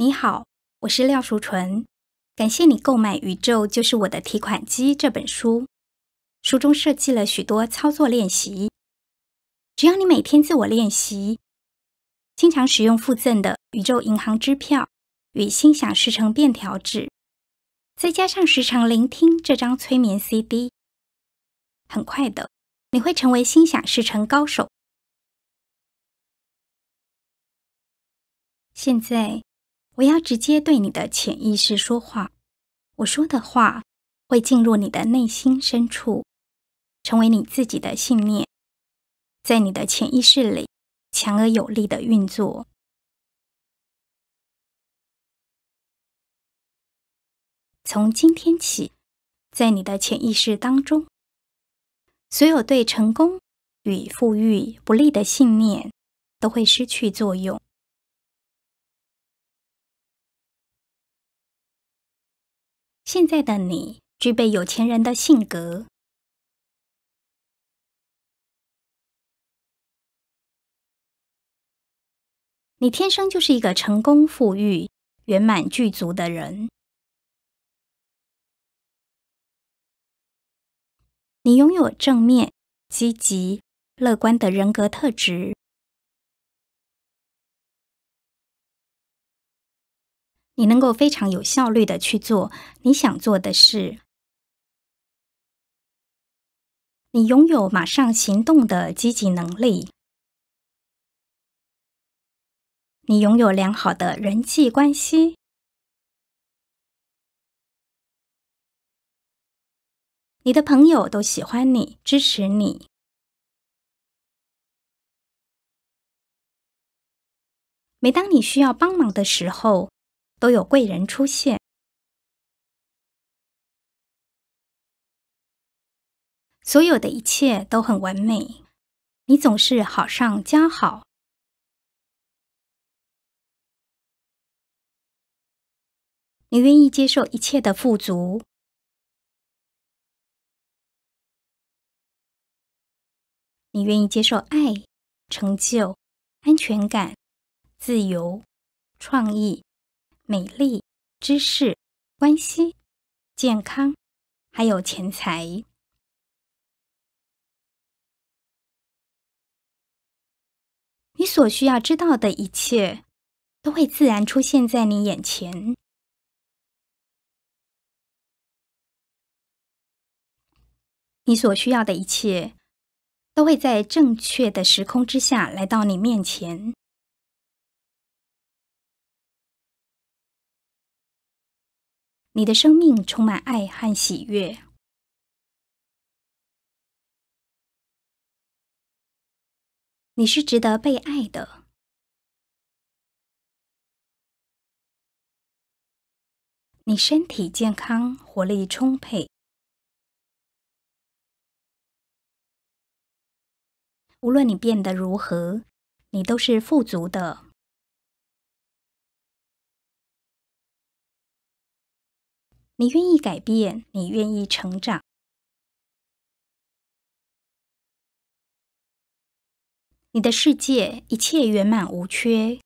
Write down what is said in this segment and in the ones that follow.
你好，我是廖淑纯，感谢你购买《宇宙就是我的提款机》这本书。书中设计了许多操作练习，只要你每天自我练习，经常使用附赠的宇宙银行支票与心想事成便条纸，再加上时常聆听这张催眠 CD，很快的你会成为心想事成高手。现在。我要直接对你的潜意识说话，我说的话会进入你的内心深处，成为你自己的信念，在你的潜意识里强而有力的运作。从今天起，在你的潜意识当中，所有对成功与富裕不利的信念都会失去作用。现在的你具备有钱人的性格，你天生就是一个成功、富裕、圆满具足的人。你拥有正面、积极、乐观的人格特质。你能够非常有效率的去做你想做的事。你拥有马上行动的积极能力。你拥有良好的人际关系。你的朋友都喜欢你，支持你。每当你需要帮忙的时候，都有贵人出现，所有的一切都很完美，你总是好上加好，你愿意接受一切的富足，你愿意接受爱、成就、安全感、自由、创意。美丽、知识、关系、健康，还有钱财，你所需要知道的一切都会自然出现在你眼前。你所需要的一切都会在正确的时空之下来到你面前。你的生命充满爱和喜悦，你是值得被爱的。你身体健康，活力充沛。无论你变得如何，你都是富足的。你愿意改变，你愿意成长，你的世界一切圆满无缺。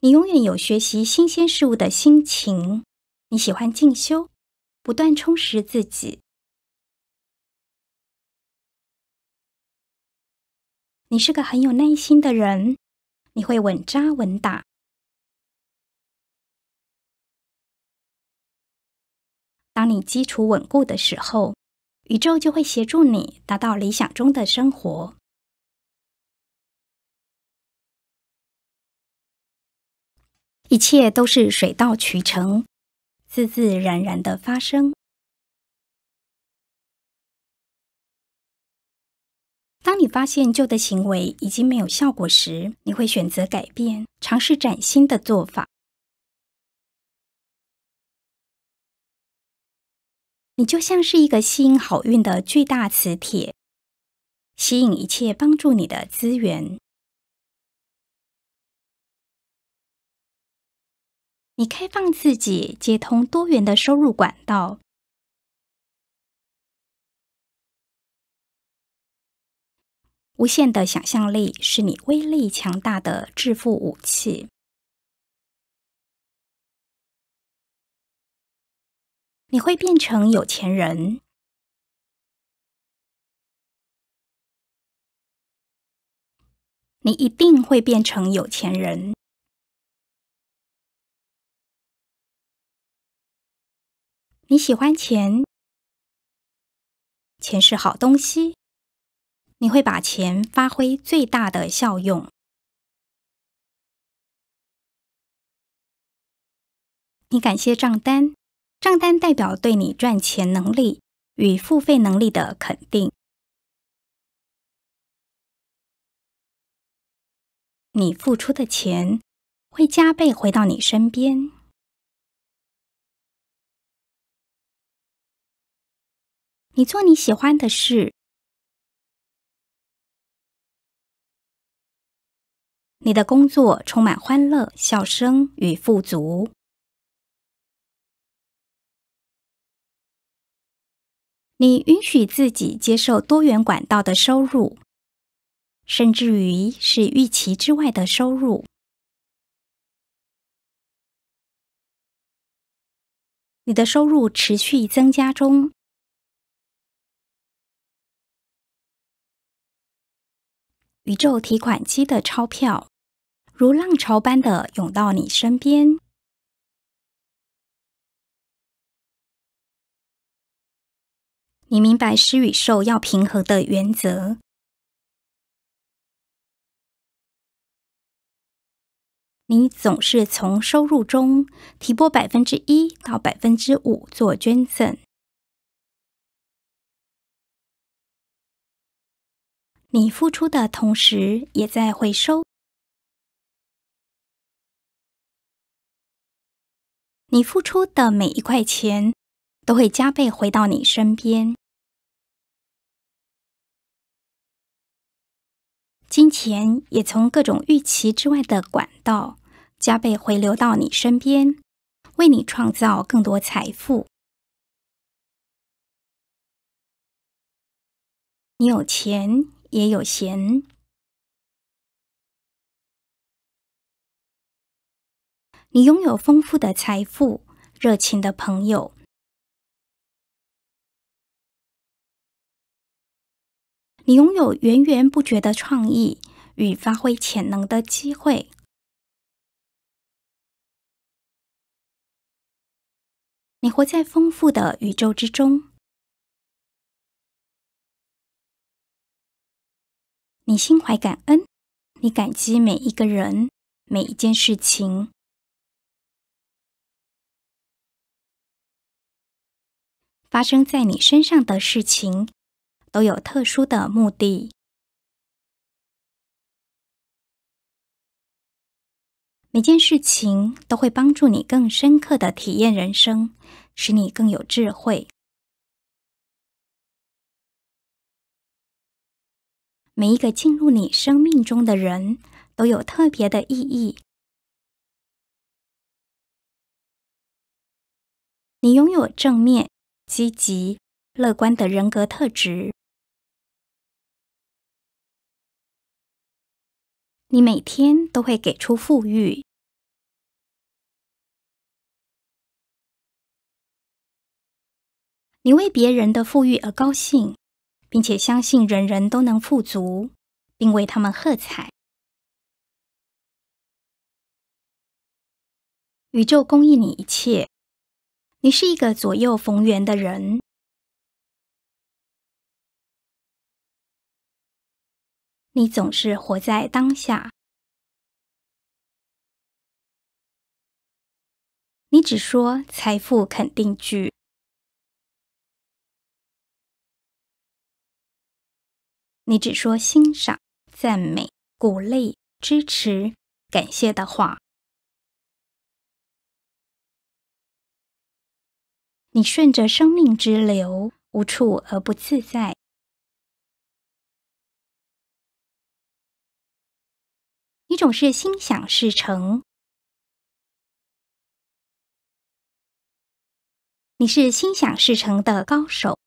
你永远有学习新鲜事物的心情，你喜欢进修，不断充实自己。你是个很有耐心的人。你会稳扎稳打。当你基础稳固的时候，宇宙就会协助你达到理想中的生活，一切都是水到渠成，自自然然的发生。当你发现旧的行为已经没有效果时，你会选择改变，尝试崭新的做法。你就像是一个吸引好运的巨大磁铁，吸引一切帮助你的资源。你开放自己，接通多元的收入管道。无限的想象力是你威力强大的致富武器。你会变成有钱人，你一定会变成有钱人。你喜欢钱，钱是好东西。你会把钱发挥最大的效用。你感谢账单，账单代表对你赚钱能力与付费能力的肯定。你付出的钱会加倍回到你身边。你做你喜欢的事。你的工作充满欢乐、笑声与富足。你允许自己接受多元管道的收入，甚至于是预期之外的收入。你的收入持续增加中，宇宙提款机的钞票。如浪潮般的涌到你身边。你明白施与受要平衡的原则。你总是从收入中提拨百分之一到百分之五做捐赠。你付出的同时，也在回收。你付出的每一块钱都会加倍回到你身边，金钱也从各种预期之外的管道加倍回流到你身边，为你创造更多财富。你有钱也有闲。你拥有丰富的财富，热情的朋友；你拥有源源不绝的创意与发挥潜能的机会；你活在丰富的宇宙之中；你心怀感恩，你感激每一个人、每一件事情。发生在你身上的事情都有特殊的目的，每件事情都会帮助你更深刻的体验人生，使你更有智慧。每一个进入你生命中的人都有特别的意义，你拥有正面。积极乐观的人格特质，你每天都会给出富裕，你为别人的富裕而高兴，并且相信人人都能富足，并为他们喝彩。宇宙供应你一切。你是一个左右逢源的人，你总是活在当下，你只说财富肯定句，你只说欣赏、赞美、鼓励、支持、感谢的话。你顺着生命之流，无处而不自在。你总是心想事成，你是心想事成的高手。